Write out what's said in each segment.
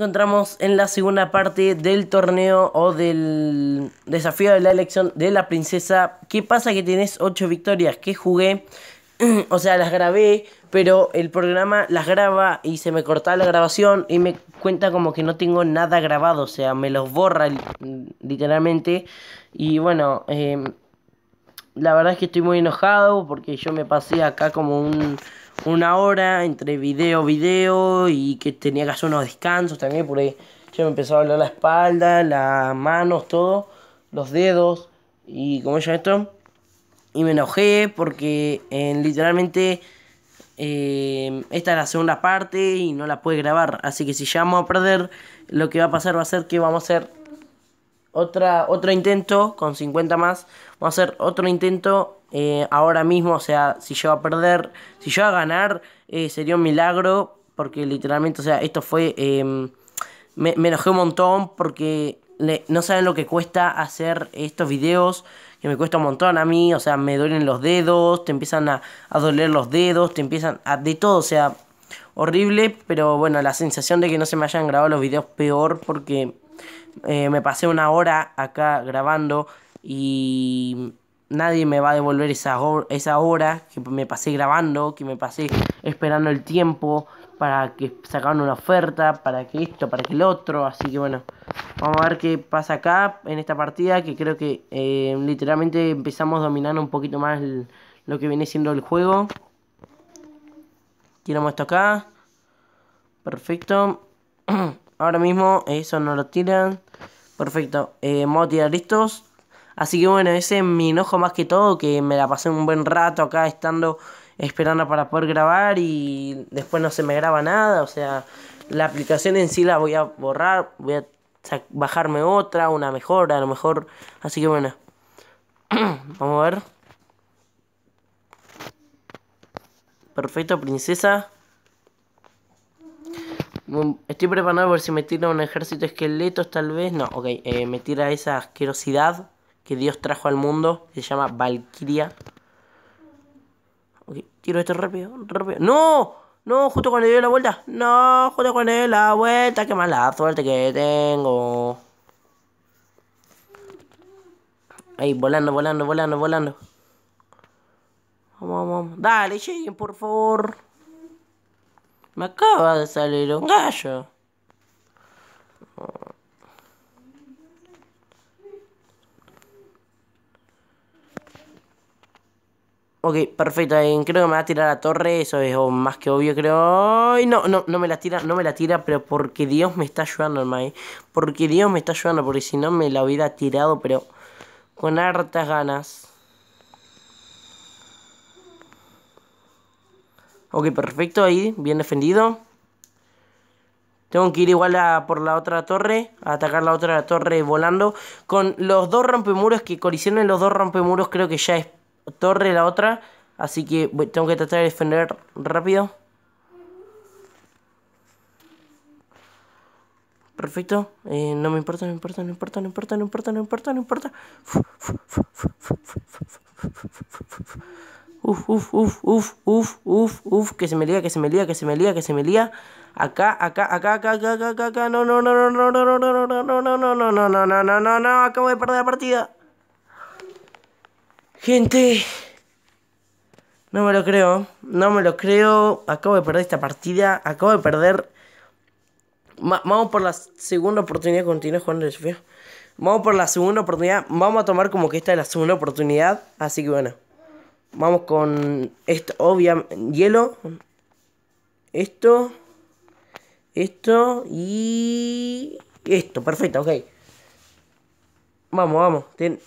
encontramos en la segunda parte del torneo o del desafío de la elección de la princesa. ¿Qué pasa que tienes 8 victorias que jugué? o sea, las grabé, pero el programa las graba y se me corta la grabación y me cuenta como que no tengo nada grabado, o sea, me los borra literalmente. Y bueno, eh, la verdad es que estoy muy enojado porque yo me pasé acá como un una hora entre video, video y que tenía que hacer unos descansos también por ahí. Yo me empezó a doler la espalda, las manos, todo, los dedos y como ya esto. Y me enojé porque en eh, literalmente eh, esta es la segunda parte y no la pude grabar. Así que si ya vamos a perder, lo que va a pasar va a ser que vamos a hacer otra, otro intento con 50 más. Vamos a hacer otro intento eh, ahora mismo, o sea, si yo a perder, si yo a ganar, eh, sería un milagro, porque literalmente, o sea, esto fue, em, me, enojé un montón porque no saben lo que cuesta hacer estos videos, que me cuesta un montón a mí, o sea, me duelen los dedos, te empiezan a, a doler los dedos, te empiezan a, de todo, o sea, horrible, pero bueno, la sensación de que no se me hayan grabado los videos peor porque eh, me pasé una hora acá grabando y nadie me va a devolver esa, hora que me pasé grabando, que me pasé esperando el tiempo para que sacaran una oferta, para que esto, para que el otro. Así que bueno, vamos a ver qué pasa acá en esta partida, que creo que eh, literalmente empezamos dominando un poquito más lo que viene siendo el juego. Tiramos esto acá. Perfecto. Ahora mismo eso no lo tiran. Perfecto. Eh, tirar listos. Así que bueno, ese es mi enojo más que todo, que me la pasé un buen rato acá estando esperando para poder grabar y después no se me graba nada, o sea, la aplicación en sí la voy a borrar, voy a bajarme otra, una mejor, a lo mejor, así que bueno, vamos a ver. Perfecto, princesa. Estoy preparado por si me tira un ejército de esqueletos, tal vez. No, ok, eh, me tira esa asquerosidad que Dios trajo al mundo, se llama Valkyria. tiro esto rápido, rápido. ¡No! No, justo cuando le dio la vuelta. No, justo cuando le dio la vuelta. Qué mala suerte que tengo. Ahí, volando, volando, volando, volando. Vamos, vamos. Dale, lleguen, por favor. Me acaba de salir un gallo. Ok, perfecto. Eh, creo que me va a tirar la torre. Eso es más que obvio, creo. no, no, no me la tira, no me la tira, pero porque Dios me está ayudando, hermano. Eh. Porque Dios me está ayudando, porque si no me la hubiera tirado, pero con hartas ganas. Ok, perfecto, ahí, bien defendido. Tengo que ir igual por la otra torre, a atacar la otra torre volando. Con los dos rompemuros que colisionen los dos rompemuros, creo que ya es torre la otra. Así que tengo que tratar de defender rápido. Perfecto. no me importa, no importa, no importa, no importa, no importa, no importa, no importa. Uf, uf, uf, uf, uf, uf, uf. Que se me lía, que se me lía, que se me liga que se me lía. Acá, acá, acá, acá, acá, acá, acá, acá. No, no, no, no, no, no, no, no, no, no, no, no, no, no, no, no, no, no, no, acabo de perder la partida. Gente, no me lo creo, no me lo creo. Acabo de perder esta partida, acabo de perder. vamos por la segunda oportunidad, continúa jugando Vamos por la segunda oportunidad, vamos a tomar como que esta es la segunda oportunidad. Así que bueno, vamos con esto, obviamente, hielo. Esto, esto y esto, perfecto, ok. Vamos, vamos.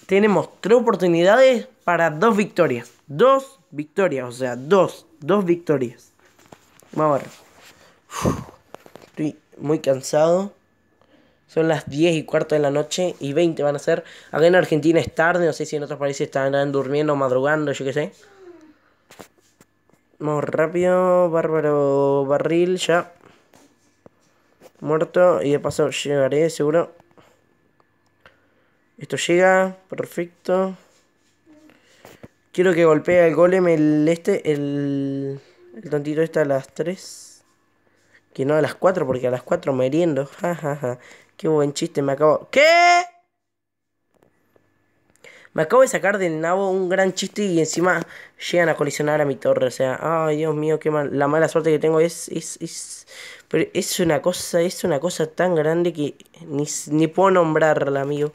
tenemos tres oportunidades para dos victorias. Dos victorias, o sea, dos. Dos victorias. Vamos a ver. estoy muy cansado. Son las 10 y cuarto de la noche y 20 van a ser. Acá en Argentina es tarde, no sé si en otros países están durmiendo, madrugando, yo qué sé. Vamos rápido, bárbaro barril, ya. Muerto y de paso llegaré, seguro. Esto llega, perfecto. Quiero que golpee el golem el este, el, el tontito este a las 3. Que no a las 4, porque a las 4 me hiriendo, Ja, ja, Qué buen chiste, me acabo... ¿Qué? Me acabo de sacar del nabo un gran chiste y encima llegan a colisionar a mi torre. O sea, ay Dios mío, qué mal. La mala suerte que tengo es, es, es. Pero es una cosa, es una cosa tan grande que ni, ni puedo nombrarla, amigo.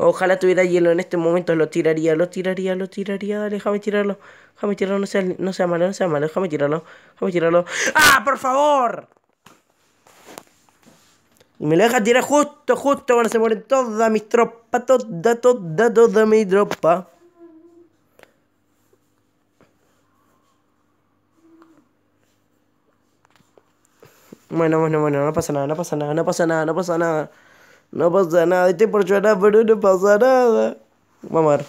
Ojalá tuviera hielo en este momento, lo tiraría, lo tiraría, lo tiraría, dale, déjame tirarlo. Déjame tirarlo, no sea, no malo, no sea malo, déjame tirarlo, déjame tirarlo. ¡Ah, por favor! Y me lo deja tirar justo, justo cuando se mueren todas mis tropas, toda, toda, de mi tropa. Bueno, bueno, bueno, no pasa nada, no pasa nada, no pasa nada, no pasa nada. No pasa nada. Estoy por llorar, pero no pasa nada. Vamos a ver.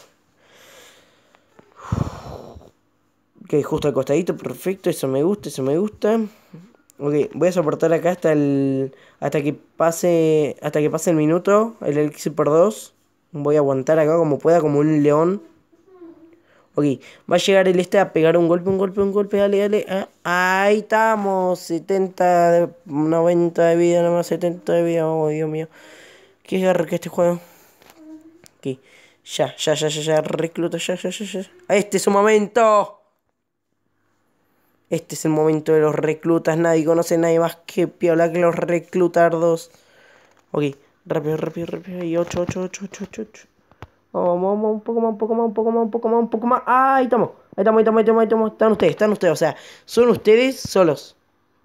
Ok, justo al costadito, perfecto. Eso me gusta, eso me gusta. Ok, voy a soportar acá hasta el. hasta que pase. hasta que pase el minuto. El elixir por 2. Voy a aguantar acá como pueda, como un león. Ok, va a llegar el este a pegar un golpe, un golpe, un golpe, dale, dale. Ah, ahí estamos, 70, 90 de vida, nomás 70 de vida, oh Dios mío qué es que este juego. Ya, ya, ya, ya, ya. Recluta, ya, ya, ya, ya. ¡Este es su momento! Este es el momento de los reclutas. Nadie conoce a nadie más que piola que los reclutardos. Ok, rápido, rápido, rápido. Y 8, 8, 8, 8, 8, 8. Vamos, vamos, un poco más, un poco más, un poco más, un poco más, un poco más. Ahí estamos, ahí estamos, ahí estamos, ahí estamos. Están ustedes, están ustedes. O sea, son ustedes solos.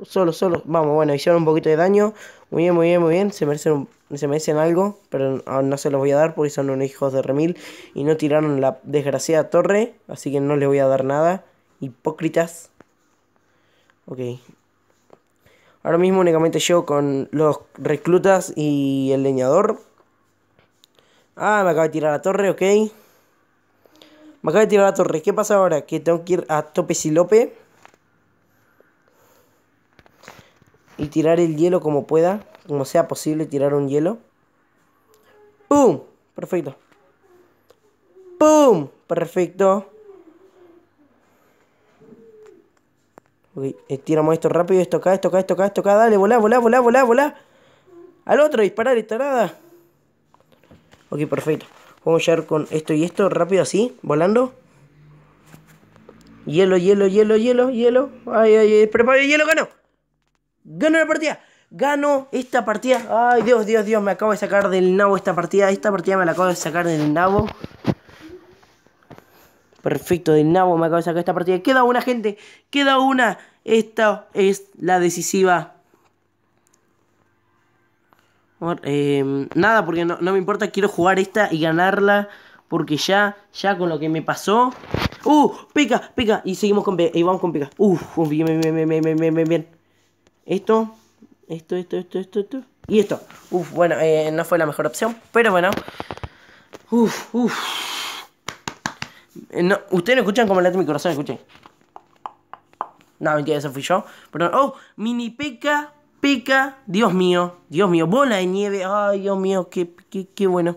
Solo, solo. Vamos, bueno, hicieron un poquito de daño. Muy bien, muy bien, muy bien. Se merecen, se merecen algo, pero ah, no se los voy a dar porque son unos hijos de remil. Y no tiraron la desgraciada torre, así que no les voy a dar nada. Hipócritas. Ok. Ahora mismo únicamente yo con los reclutas y el leñador. Ah, me acaba de tirar la torre, ok. Me acaba de tirar la torre. ¿Qué pasa ahora? Que tengo que ir a tope silope. y tirar el hielo como pueda, como sea posible tirar un hielo. ¡Pum! Perfecto. ¡Pum! Perfecto. Ok, estiramos eh, esto rápido, esto acá, esto acá, esto acá, esto acá. Dale, volá, volá, volá, volá, volá. Al otro, disparar, nada Ok, perfecto. Vamos a llegar con esto y esto rápido así, volando. Hielo, hielo, hielo, hielo, hielo. Ay, ay, ay, el hielo, ganó. Gano la partida. Gano esta partida. Ay, Dios, Dios, Dios, me acabo de sacar del nabo esta partida. Esta partida me la acabo de sacar del nabo. Perfecto, del nabo me acabo de sacar esta partida. Queda una, gente. Queda una. Esta es la decisiva. Em, nada, porque no, me importa. Quiero jugar esta y ganarla. Porque ya, ya con lo que me pasó. ¡Uh! Pica, pica. Y seguimos con... Y vamos con pica. ¡Uh! Bien, bien, bien, bien, bien, bien. bien. Esto, esto, esto, esto, esto, Y esto. Uf, bueno, eh, no fue la mejor opción, pero bueno. Uf, uf. No, Ustedes no escuchan como late mi corazón, escuchen. No, mentira, eso fui yo. perdón oh, mini peca, peca. Dios mío, Dios mío, bola de nieve. Ay, Dios mío, qué, qué, bueno.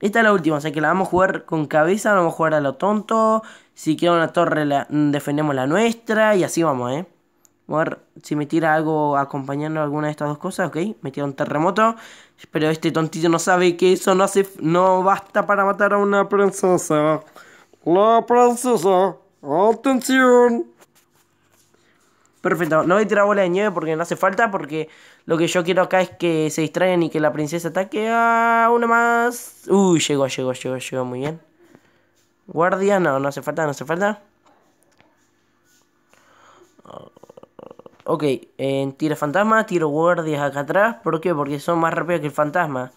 Esta es la última, o sea que la vamos a jugar con cabeza, vamos a jugar a lo tonto. Si queda una torre, la, defendemos la nuestra y así vamos, ¿eh? a ver si me tira algo acompañando alguna de estas dos cosas, ok. Me tira un terremoto. Pero este tontito no sabe que eso no hace. No basta para matar a una princesa. La princesa. Atención. Perfecto, no voy a tirar bola de nieve porque no hace falta, porque lo que yo quiero acá es que se distraigan y que la princesa ataque a una más. Uy, llegó, llegó, llegó, llegó, muy bien. Guardia, no, no hace falta, no hace falta. Ok, eh, tira fantasma, tiro guardias acá atrás. ¿Por qué? Porque son más rápidos que el fantasma.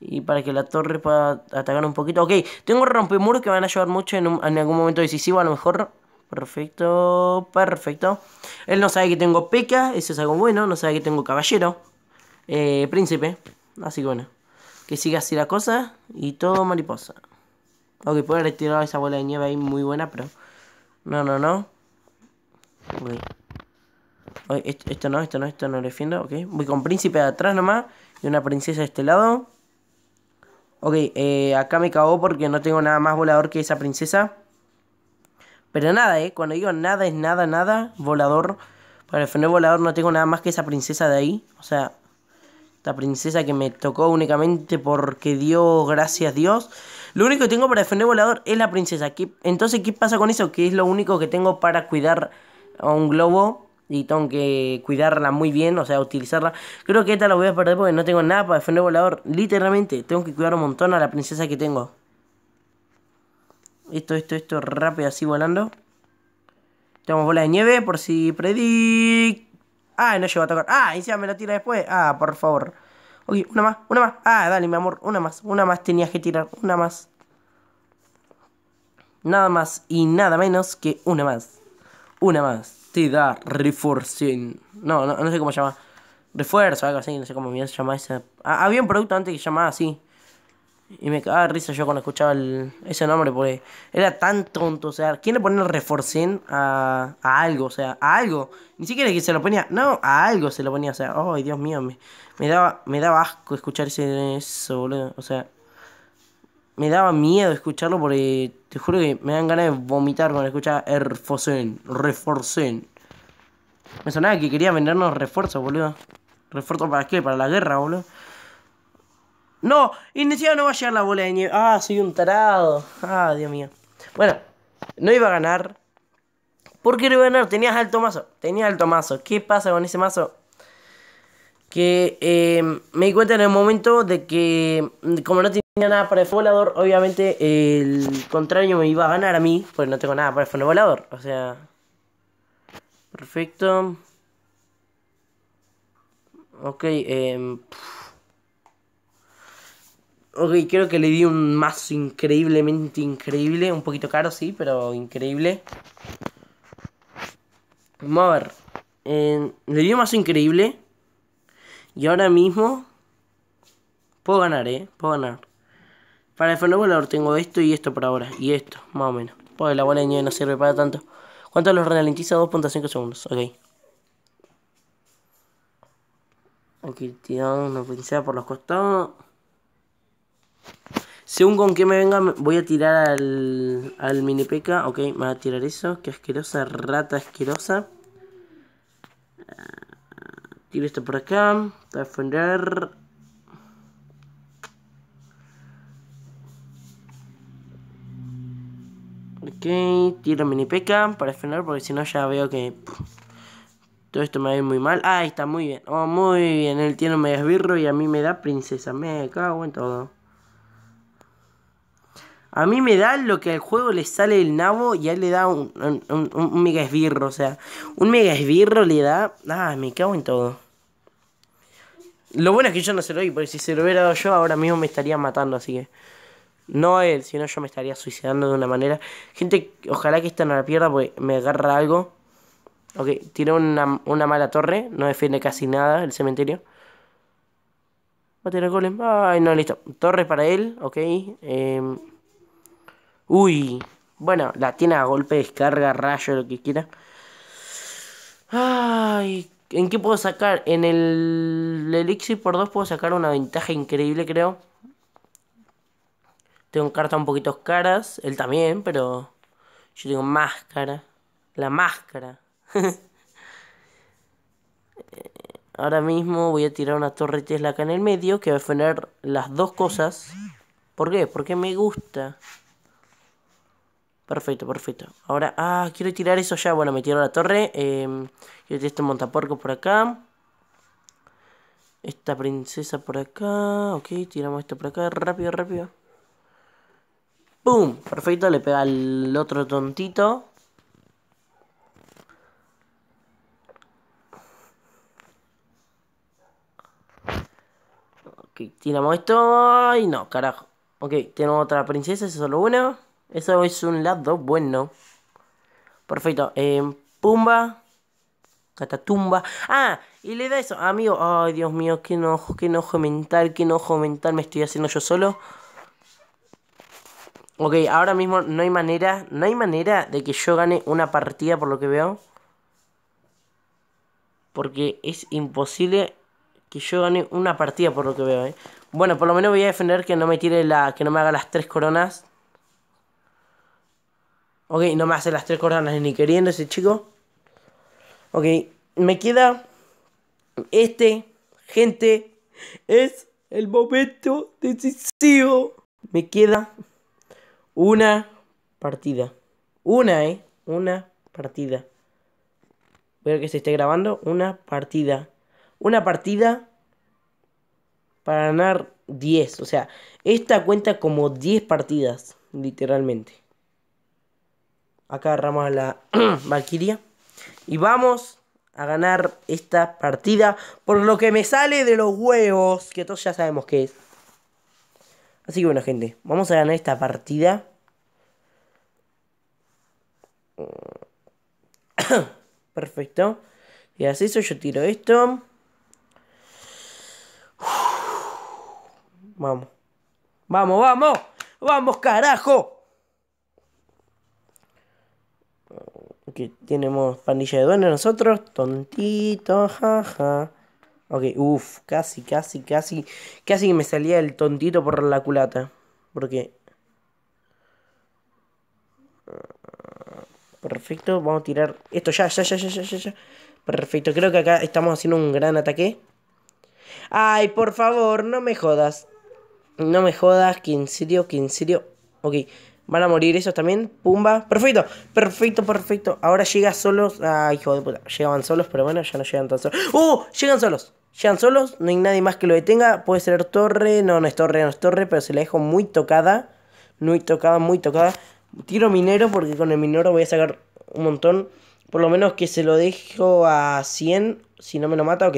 Y para que la torre pueda atacar un poquito. Ok, tengo rompemuros que van a ayudar mucho en, algún momento decisivo, a lo mejor. Perfecto, perfecto. Él no sabe que tengo peca, eso es algo bueno. No sabe que tengo caballero, eh, príncipe. Así que bueno, que siga así la cosa y todo mariposa. Ok, puedo retirar esa bola de nieve ahí muy buena, pero... No, no, no. Okay. Esto, esto no, esto no, esto no lo defiendo. Ok. Voy con príncipe de atrás nomás. Y una princesa de este lado. Ok, eh, acá me cago porque no tengo nada más volador que esa princesa. Pero nada, eh. Cuando digo nada es nada, nada. Volador. Para defender volador no tengo nada más que esa princesa de ahí. O sea, esta princesa que me tocó únicamente porque dio gracias Dios. Lo único que tengo para defender volador es la princesa. entonces, ¿qué pasa con eso? Que es lo único que tengo para cuidar a un globo y tengo que cuidarla muy bien, o sea, utilizarla. Creo que esta la voy a perder porque no tengo nada para defender volador. Literalmente, tengo que cuidar un montón a la princesa que tengo. Esto, esto, esto, rápido así volando. Tenemos bola de nieve por si predic... Ah, no llegó a tocar. Ah, encima me la tira después. Ah, por favor. Ok, una más, una más. Ah, dale, mi amor, una más. Una más tenías que tirar, una más. Nada más y nada menos que una más. Una más te da reforcing. No, no, sé cómo se llama. Refuerzo, algo así, no sé cómo se llama ese. Ah, había un producto antes que se llamaba así. Y me cagaba de risa yo cuando escuchaba ese nombre porque era tan tonto. O sea, ¿quién le pone reforcing a, a algo? O sea, a algo. Ni siquiera que se lo ponía. No, a algo se lo ponía. O sea, ay, Dios mío, me, me, daba, me daba asco escuchar ese, eso, boludo. O sea, me daba miedo escucharlo porque te juro que me dan ganas de vomitar cuando escucha... Erfosen. Reforcen. Me sonaba que quería vendernos refuerzos, boludo. ¿Refuerzos para qué? Para la guerra, boludo. No, iniciado no va a llegar la bola Ah, soy un tarado. Ah, Dios mío. Bueno, no iba a ganar. ¿Por qué no iba a ganar? Tenías alto mazo. Tenías alto mazo. ¿Qué pasa con ese mazo? Que eh, me di cuenta en el momento de que, como no tenía nada para el volador, obviamente el contrario me iba a ganar a mí, porque no tengo nada para el volador, o sea... Perfecto. Ok, eh... Ok, creo que le di un mazo increíblemente increíble, un poquito caro, sí, pero increíble. Vamos a ver. Em, le di un mazo increíble. Y ahora mismo... Puedo ganar, eh. Puedo ganar. Para el fenómeno tengo esto y esto por ahora. Y esto, más o menos. Pues la bola de nieve no sirve para tanto. ¿Cuánto los ralentiza? 2.5 segundos. Ok. Aquí tiramos una pincel por los costados. Según con que me venga, voy a tirar al, al mini peca. Ok, me va a tirar eso. Qué asquerosa, rata asquerosa. Ah, tiro esto por acá. Para defender. Ok, tiro mini peca para frenar porque si no ya veo que todo esto me va a ir muy mal. Ah, ahí está, muy bien. Oh, muy bien. Él tiene un mega esbirro y a mí me da princesa. Me cago en todo. A mí me da lo que al juego le sale el nabo y a él le da un, mega esbirro. O sea, un mega esbirro le da... Ah, me cago en todo. Lo bueno es que yo no se lo doy, porque si se lo hubiera dado yo ahora mismo me estaría matando, así que... No él, no yo me estaría suicidando de una manera. Gente, ojalá que esta no la pierda porque me agarra algo. Ok, tiene una, una mala torre. No defiende casi nada el cementerio. Va a tirar golem. Ay, no, listo. Torre para él, ok. Em. Uy. Bueno, la tiene a golpe, descarga, rayo, lo que quiera. Ay, ¿en qué puedo sacar? En el, el elixir por dos puedo sacar una ventaja increíble, creo. Tengo cartas un poquito caras, él también, pero yo tengo máscara. La máscara. Ahora mismo voy a tirar una torre Tesla acá en el medio que va a frenar las dos cosas. ¿Por qué? Porque me gusta. Perfecto, perfecto. Ahora, ah, quiero tirar eso ya. Bueno, me tiro la torre. Em, quiero tirar este montaporco por acá. Esta princesa por acá. Ok, tiramos esto por acá. Rápido, rápido. ¡Pum! Perfecto, le pega al otro tontito. Ok, tiramos esto. Ay, no, carajo. Ok, tenemos otra princesa, eso es lo bueno? Eso es un lado bueno. Perfecto. Eh, Pumba. Catatumba. Ah, y le da eso. Amigo, ay, Dios mío, qué enojo, qué enojo mental, qué enojo mental me estoy haciendo yo solo. Ok, ahora mismo no hay manera, no hay manera de que yo gane una partida por lo que veo. Porque es imposible que yo gane una partida por lo que veo, ¿eh? Bueno, por lo menos voy a defender que no me tire la, que no me haga las tres coronas. Ok, no me hace las tres coronas ni queriendo ese chico. Ok, me queda este, gente, es el momento decisivo. Me queda una partida. Una, ¿eh? Una partida. Veo que se esté grabando. Una partida. Una partida para ganar 10. O sea, esta cuenta como 10 partidas, literalmente. Acá agarramos a la Valkyria. Y vamos a ganar esta partida por lo que me sale de los huevos, que todos ya sabemos qué es. Así que bueno, gente, vamos a ganar esta partida. Perfecto. Y así eso, yo tiro esto. Vamos. Vamos, vamos. Vamos, carajo. Que tenemos pandilla de dueño nosotros. Tontito, jaja. Ok, uff, casi, casi, casi. Casi que me salía el tontito por la culata. Porque. Ah, perfecto, vamos a tirar esto ya, ya, ya, ya, ya, ya. Perfecto, creo que acá estamos haciendo un gran ataque. Ay, por favor, no me jodas. No me jodas, que en serio, que Ok, van a morir esos también. Pumba, perfecto, perfecto, perfecto. Ahora llega solos. Ay, hijo de puta, llegaban solos, pero bueno, ya no llegan tan solos. ¡Uh! Llegan solos. Llegan solos, no hay nadie más que lo detenga. Puede ser torre, no, no es torre, no es torre, pero se la dejo muy tocada. Muy tocada, muy tocada. Tiro minero porque con el minero voy a sacar un montón. Por lo menos que se lo dejo a 100. Si no me lo mata, ok.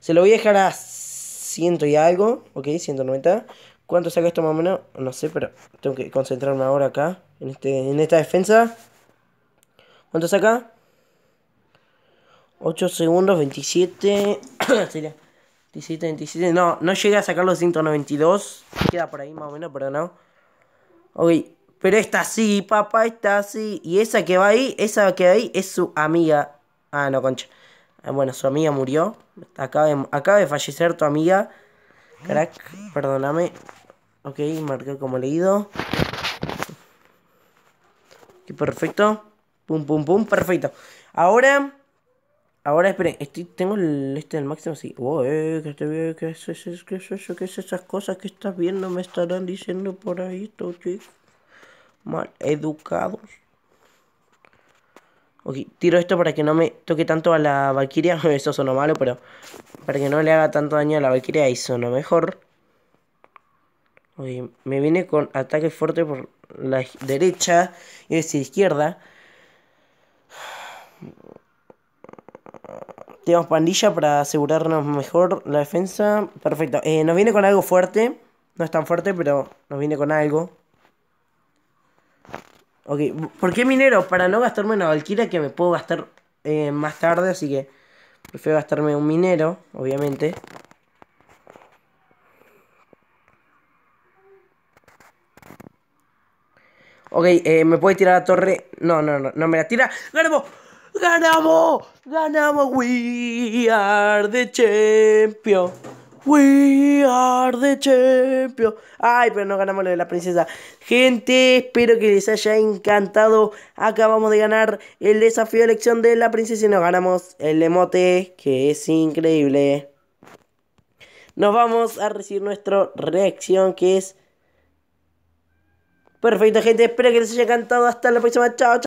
Se lo voy a dejar a 100 y algo. Ok, 190. ¿Cuánto saca esto más o menos? No sé, pero tengo que concentrarme ahora acá. En, este, en esta defensa. ¿Cuánto saca? 8 segundos, 27. sería 17, 27. No, no llega a sacar los 192. Queda por ahí más o menos, pero no. Ok, pero esta sí, papá, esta sí. Y esa que va ahí, esa que va ahí es su amiga. Ah, no, concha. Ah, bueno, su amiga murió. Acaba de, fallecer tu amiga. Crack, perdóname. Ok, marqué como leído. perfecto. Pum, pum, pum, perfecto. Ahora Ahora esperen, tengo el este del máximo así. Uy, que te veo, que es eso, que es eso, que es esas cosas que estás viendo, me estarán diciendo por ahí estos Mal educados. Ok, tiro esto para que no me toque tanto a la Valkyria. Eso suena malo, pero para que no le haga tanto daño a la Valkyria y sonó mejor. Oye, me viene con ataque fuerte por la derecha y decir izquierda. Tenemos pandilla para asegurarnos mejor la defensa. Perfecto. Eh, nos viene con algo fuerte. No es tan fuerte, pero nos viene con algo. Ok, ¿por qué minero? Para no gastarme una valquira que me puedo gastar eh, más tarde, así que prefiero gastarme un minero, obviamente. Ok, eh, me puede tirar la torre. No, no, no, no me la tira. ¡Garbo! Ganamos, ganamos, we are the champion. We are the champion. Ay, pero no ganamos lo de la princesa. Gente, espero que les haya encantado. Acabamos de ganar el desafío de elección de la princesa y nos ganamos el emote, que es increíble. Nos vamos a recibir nuestra reacción, que es... Perfecto, gente. Espero que les haya encantado. Hasta la próxima. Chao, chao.